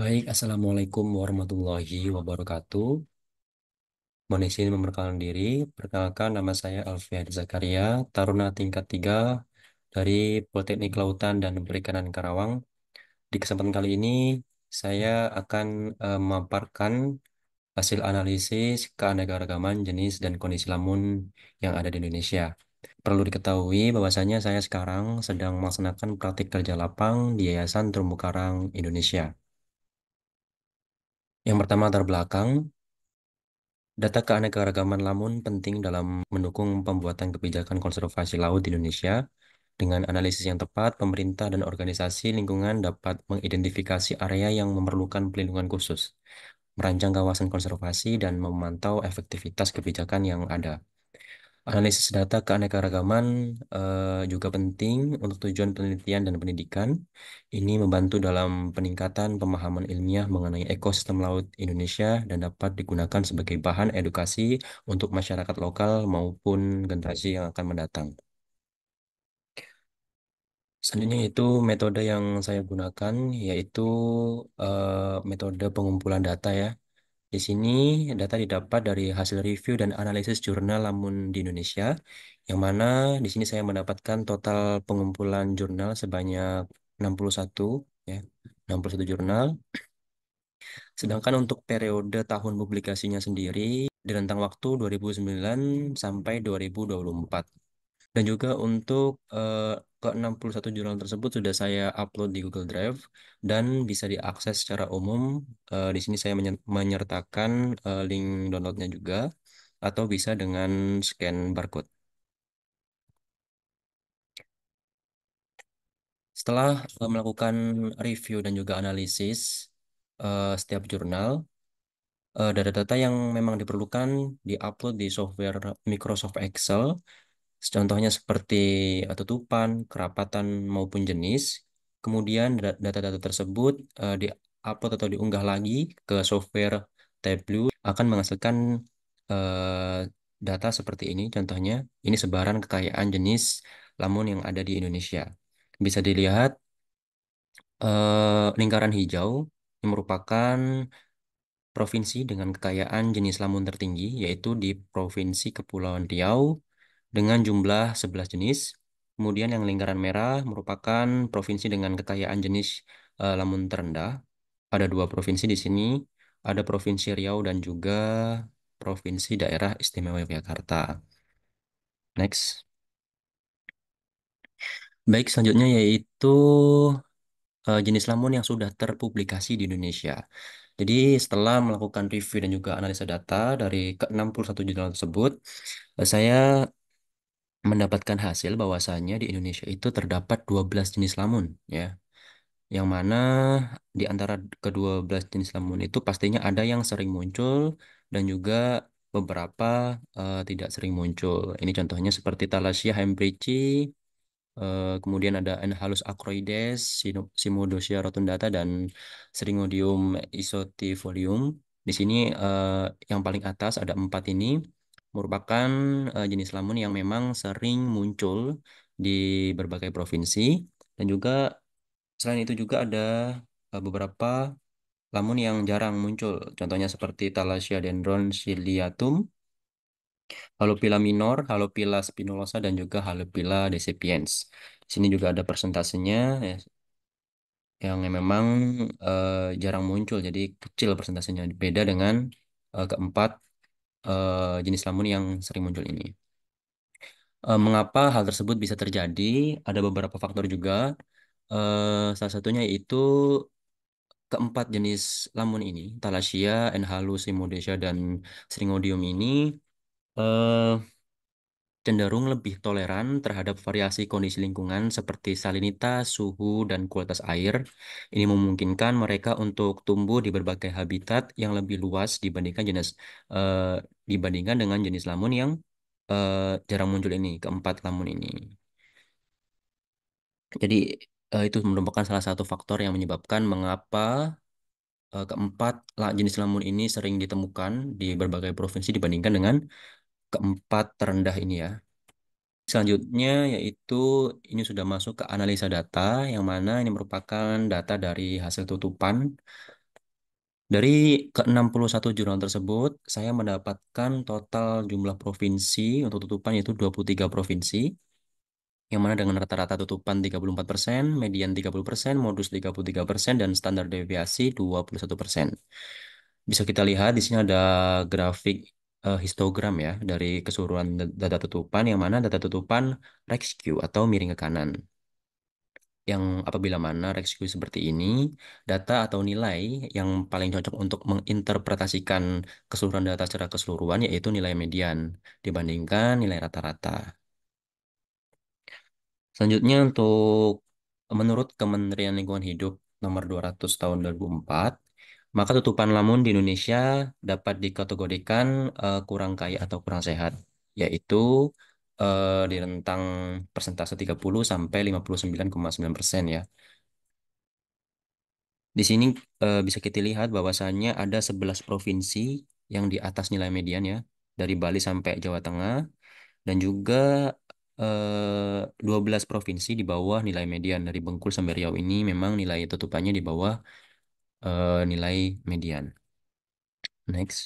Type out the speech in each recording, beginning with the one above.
Baik, Assalamualaikum warahmatullahi wabarakatuh. Mohon izin memperkenalkan diri. Perkenalkan nama saya Alfian Zakaria, Taruna tingkat 3 dari Politeknik Lautan dan Perikanan Karawang. Di kesempatan kali ini, saya akan uh, memaparkan hasil analisis keanekaragaman jenis dan kondisi lamun yang ada di Indonesia. Perlu diketahui bahwasanya saya sekarang sedang melaksanakan praktik kerja lapang di Yayasan Terumbu Karang Indonesia. Yang pertama terbelakang, belakang, data keanekaragaman lamun penting dalam mendukung pembuatan kebijakan konservasi laut di Indonesia. Dengan analisis yang tepat, pemerintah dan organisasi lingkungan dapat mengidentifikasi area yang memerlukan pelindungan khusus, merancang kawasan konservasi, dan memantau efektivitas kebijakan yang ada. Analisis data keanekaragaman uh, juga penting untuk tujuan penelitian dan pendidikan. Ini membantu dalam peningkatan pemahaman ilmiah mengenai ekosistem laut Indonesia dan dapat digunakan sebagai bahan edukasi untuk masyarakat lokal maupun generasi yang akan mendatang. Selanjutnya itu metode yang saya gunakan yaitu uh, metode pengumpulan data ya. Di sini data didapat dari hasil review dan analisis jurnal lamun di Indonesia, yang mana di sini saya mendapatkan total pengumpulan jurnal sebanyak 61 ya, 61 jurnal. Sedangkan untuk periode tahun publikasinya sendiri di rentang waktu 2009 sampai 2024. Dan juga untuk eh, ke-61 jurnal tersebut sudah saya upload di Google Drive dan bisa diakses secara umum. Uh, di sini saya menyertakan uh, link downloadnya juga atau bisa dengan scan barcode. Setelah uh, melakukan review dan juga analisis uh, setiap jurnal, data-data yang memang diperlukan diupload di software Microsoft Excel Contohnya seperti eh, tutupan, kerapatan maupun jenis. Kemudian data-data tersebut uh, diupload atau diunggah lagi ke software Tableau akan menghasilkan uh, data seperti ini. Contohnya, ini sebaran kekayaan jenis lamun yang ada di Indonesia. Bisa dilihat uh, lingkaran hijau yang merupakan provinsi dengan kekayaan jenis lamun tertinggi, yaitu di Provinsi Kepulauan Riau, dengan jumlah 11 jenis. Kemudian yang lingkaran merah merupakan provinsi dengan kekayaan jenis uh, lamun terendah. Ada dua provinsi di sini, ada Provinsi Riau dan juga Provinsi Daerah Istimewa Yogyakarta. Next. Baik, selanjutnya yaitu uh, jenis lamun yang sudah terpublikasi di Indonesia. Jadi setelah melakukan review dan juga analisa data dari ke-61 jurnal tersebut, eh, saya mendapatkan hasil bahwasannya di Indonesia itu terdapat 12 jenis lamun ya. Yang mana di antara ke-12 jenis lamun itu pastinya ada yang sering muncul dan juga beberapa uh, tidak sering muncul. Ini contohnya seperti Thalassia hembrici, uh, kemudian ada Enhalus acroides, Simodosia rotundata dan Seringodium isotifolium. Di sini uh, yang paling atas ada empat ini merupakan uh, jenis lamun yang memang sering muncul di berbagai provinsi dan juga selain itu juga ada uh, beberapa lamun yang jarang muncul contohnya seperti Thalassia dendron ciliatum Halopila minor, Halopila spinulosa dan juga Halopila decipiens. Di sini juga ada persentasenya ya, yang memang uh, jarang muncul jadi kecil persentasenya beda dengan uh, keempat uh, jenis lamun yang sering muncul ini. Uh, mengapa hal tersebut bisa terjadi? Ada beberapa faktor juga. Uh, salah satunya yaitu keempat jenis lamun ini, Thalassia, Enhalus, Simodesia, dan seringodium ini uh, cenderung lebih toleran terhadap variasi kondisi lingkungan seperti salinitas, suhu, dan kualitas air. Ini memungkinkan mereka untuk tumbuh di berbagai habitat yang lebih luas dibandingkan jenis uh, dibandingkan dengan jenis lamun yang uh, jarang muncul ini, keempat lamun ini. Jadi uh, itu merupakan salah satu faktor yang menyebabkan mengapa keempat jenis lamun ini sering ditemukan di berbagai provinsi dibandingkan dengan keempat terendah ini ya. Selanjutnya yaitu ini sudah masuk ke analisa data yang mana ini merupakan data dari hasil tutupan. Dari ke-61 jurnal tersebut, saya mendapatkan total jumlah provinsi untuk tutupan yaitu 23 provinsi yang mana dengan rata-rata tutupan 34%, median 30%, modus 33%, dan standar deviasi 21%. Bisa kita lihat di sini ada grafik uh, histogram ya dari keseluruhan data tutupan yang mana data tutupan rescue atau miring ke kanan. Yang apabila mana rescue seperti ini, data atau nilai yang paling cocok untuk menginterpretasikan keseluruhan data secara keseluruhan yaitu nilai median dibandingkan nilai rata-rata. Selanjutnya untuk menurut Kementerian Lingkungan Hidup nomor 200 tahun 2004 maka tutupan lamun di Indonesia dapat dikategorikan uh, kurang kaya atau kurang sehat, yaitu uh, di rentang persentase 30 sampai 59,9% ya. Di sini uh, bisa kita lihat bahwasannya ada 11 provinsi yang di atas nilai median ya, dari Bali sampai Jawa Tengah, dan juga eh, 12 provinsi di bawah nilai median dari Bengkulu sampai Riau ini memang nilai tutupannya di bawah uh, nilai median. Next.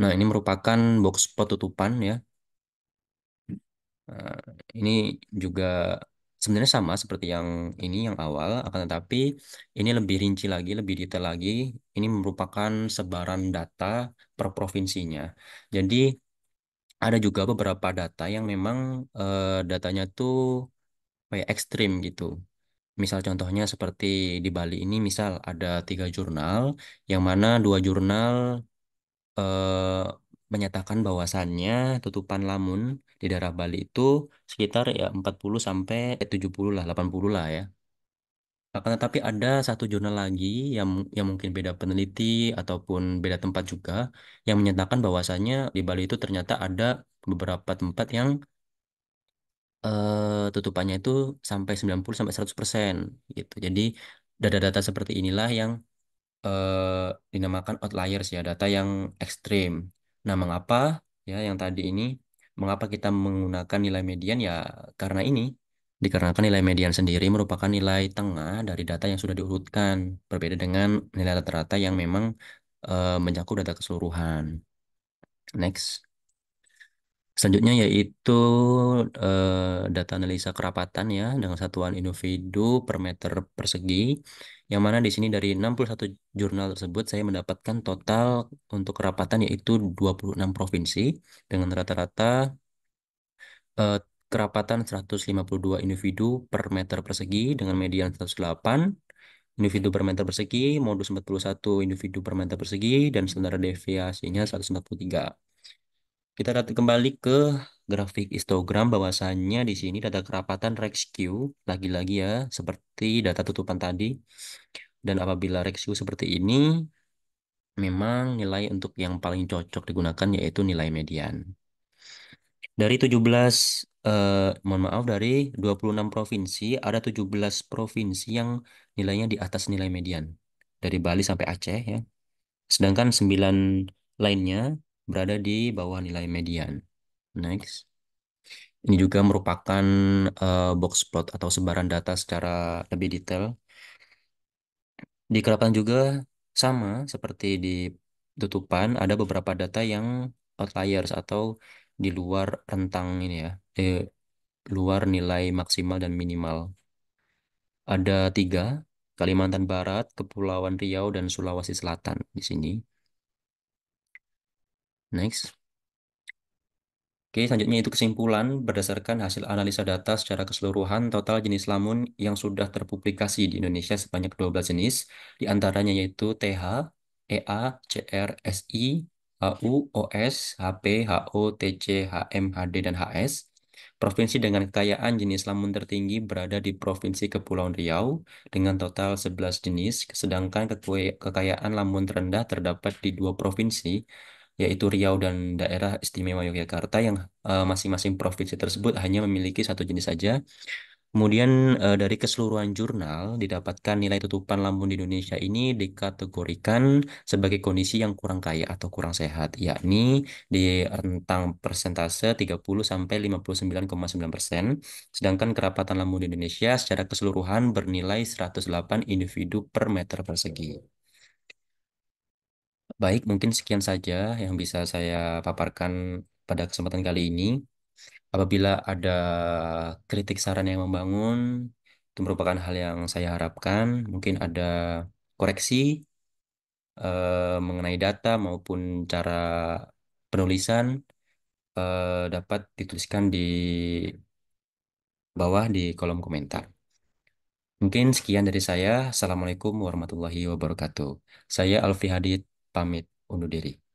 Nah, ini merupakan box penutupan ya. Uh, ini juga sebenarnya sama seperti yang ini yang awal, akan tetapi ini lebih rinci lagi, lebih detail lagi. Ini merupakan sebaran data per provinsinya. Jadi ada juga beberapa data yang memang uh, datanya tuh kayak ekstrim gitu. Misal contohnya seperti di Bali ini misal ada tiga jurnal yang mana dua jurnal eh, menyatakan bahwasannya tutupan lamun di daerah Bali itu sekitar ya 40 sampai 70 eh, lah 80 lah ya. Akan tetapi ada satu jurnal lagi yang yang mungkin beda peneliti ataupun beda tempat juga yang menyatakan bahwasannya di Bali itu ternyata ada beberapa tempat yang uh, tutupannya itu sampai 90 sampai 100% gitu. Jadi data-data seperti inilah yang uh, dinamakan outliers ya, data yang ekstrim. Nah, mengapa ya yang tadi ini mengapa kita menggunakan nilai median ya karena ini dikarenakan nilai median sendiri merupakan nilai tengah dari data yang sudah diurutkan, berbeda dengan nilai rata-rata yang memang uh, mencakup data keseluruhan. Next. Selanjutnya yaitu eh, data analisa kerapatan ya dengan satuan individu per meter persegi. Yang mana di sini dari 61 jurnal tersebut saya mendapatkan total untuk kerapatan yaitu 26 provinsi dengan rata-rata eh, kerapatan 152 individu per meter persegi dengan median 108 individu per meter persegi, modus 41 individu per meter persegi dan standar deviasinya 143. Kita kembali ke grafik histogram bahwasannya di sini data kerapatan Rex lagi-lagi ya seperti data tutupan tadi. Dan apabila Rex seperti ini memang nilai untuk yang paling cocok digunakan yaitu nilai median. Dari 17 eh, mohon maaf dari 26 provinsi ada 17 provinsi yang nilainya di atas nilai median dari Bali sampai Aceh ya. Sedangkan 9 lainnya berada di bawah nilai median. Next. Ini juga merupakan uh, box plot atau sebaran data secara lebih detail. Dikerapkan juga sama seperti di tutupan, ada beberapa data yang outliers atau di luar rentang ini ya, di luar nilai maksimal dan minimal. Ada tiga, Kalimantan Barat, Kepulauan Riau, dan Sulawesi Selatan di sini. Next. Oke, selanjutnya itu kesimpulan berdasarkan hasil analisa data secara keseluruhan total jenis lamun yang sudah terpublikasi di Indonesia sebanyak 12 jenis, diantaranya yaitu TH, EA, CR, SI, HU, OS, HP, HO, TC, HM, HD, dan HS. Provinsi dengan kekayaan jenis lamun tertinggi berada di Provinsi Kepulauan Riau dengan total 11 jenis, sedangkan kekayaan lamun terendah terdapat di dua provinsi, yaitu Riau dan daerah istimewa Yogyakarta yang eh, masing-masing uh, provinsi tersebut hanya memiliki satu jenis saja. Kemudian uh, dari keseluruhan jurnal didapatkan nilai tutupan lambung di Indonesia ini dikategorikan sebagai kondisi yang kurang kaya atau kurang sehat, yakni di rentang persentase 30 sampai 59,9%, persen. sedangkan kerapatan lambung di Indonesia secara keseluruhan bernilai 108 individu per meter persegi. Baik, mungkin sekian saja yang bisa saya paparkan pada kesempatan kali ini. Apabila ada kritik saran yang membangun, itu merupakan hal yang saya harapkan. Mungkin ada koreksi eh, mengenai data maupun cara penulisan eh, dapat dituliskan di bawah di kolom komentar. Mungkin sekian dari saya. Assalamualaikum warahmatullahi wabarakatuh. Saya Alfi Hadid pamit undur diri.